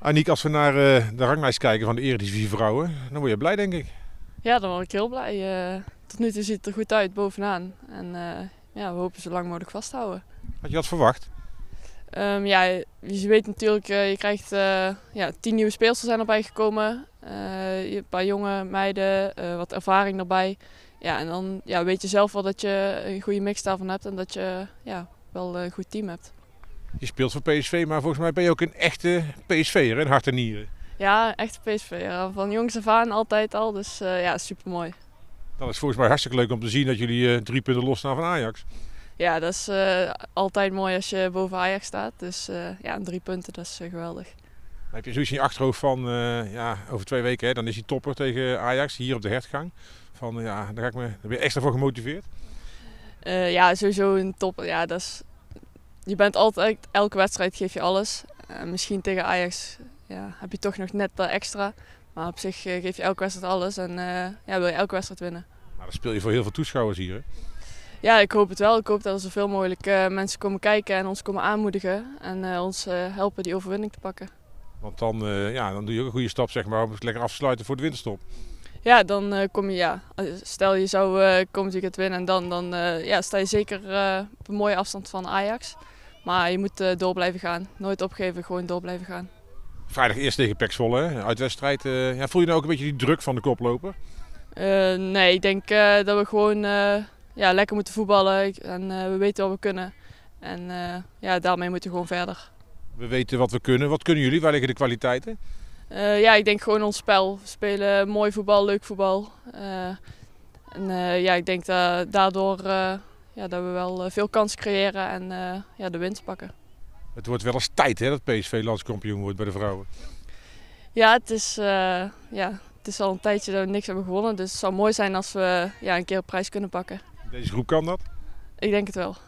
Aniek, als we naar eh, de ranglijst kijken van de Eredivisie Vrouwen, dan word je blij, denk ik. Ja, dan word ik heel blij. Eh, tot nu toe ziet het er goed uit bovenaan. En eh, ja, we hopen zo lang mogelijk vast te houden. Had je dat verwacht? Ehm, ja, je weet natuurlijk, je krijgt ja, tien nieuwe speelsters zijn erbij gekomen. een paar jonge meiden, wat ervaring erbij. Ja, en dan ja, weet je zelf wel dat je een goede mix daarvan hebt en dat je ja, wel een goed team hebt. Je speelt voor PSV, maar volgens mij ben je ook een echte PSV'er in hart en nieren. Ja, echt PSV. Van jongs af aan altijd al, dus eh, ja, super mooi. Dat is volgens mij hartstikke leuk om te zien dat jullie eh, drie punten losstaan van Ajax. Ja, dat is eh, altijd mooi als je boven Ajax staat. Dus ja, drie punten, dat is geweldig. Dan heb je zoiets in je achterhoofd van, ja, over twee weken hè, dan is hij topper tegen Ajax hier op de hertgang. Van, ja, daar, ga ik me, daar ben je extra voor gemotiveerd. ja, sowieso een topper. Ja, dat is je bent altijd, elke wedstrijd geef je alles. Eh, misschien tegen Ajax ja, heb je toch nog net dat extra. Maar op zich eh, geef je elke wedstrijd alles en eh, ja, wil je elke wedstrijd winnen. Maar dan speel je voor heel veel toeschouwers hier. Hè? Ja, ik hoop het wel. Ik hoop dat er zoveel mogelijk mensen komen kijken en ons komen aanmoedigen. En ons helpen die overwinning te pakken. Want dan, ja, dan doe je ook een goede stap zeg maar, om het lekker af te sluiten voor de winterstop. Ja, dan kom je, ja, stel je zou uh, natuurlijk het winnen en dan, dan ja, sta je zeker op een mooie afstand van Ajax. Maar je moet eh, door blijven gaan. Nooit opgeven, gewoon door blijven gaan. Vrijdag eerst tegen Peksvolle, uitwedstrijd. Eh, ja, voel je nou ook een beetje die druk van de koploper? Eh, nee, ik denk dat we gewoon ja, lekker moeten voetballen. En we weten wat we kunnen. En ja, daarmee moeten we gewoon verder. We weten wat we kunnen. Wat kunnen jullie? Waar liggen de kwaliteiten? ja, ik denk gewoon ons spel. We spelen mooi voetbal, leuk voetbal. en ja, ik denk dat daardoor ja, dat we wel eh, veel kans creëren en eh, ja, de winst pakken. Het wordt wel eens tijd hè, dat PSV landskampioen wordt bij de vrouwen. Ja, het is, eh, ja, het is al een tijdje dat we niks hebben gewonnen. Dus het zou mooi zijn als we ja, een keer een prijs kunnen pakken. Deze groep kan dat? Ik denk het wel.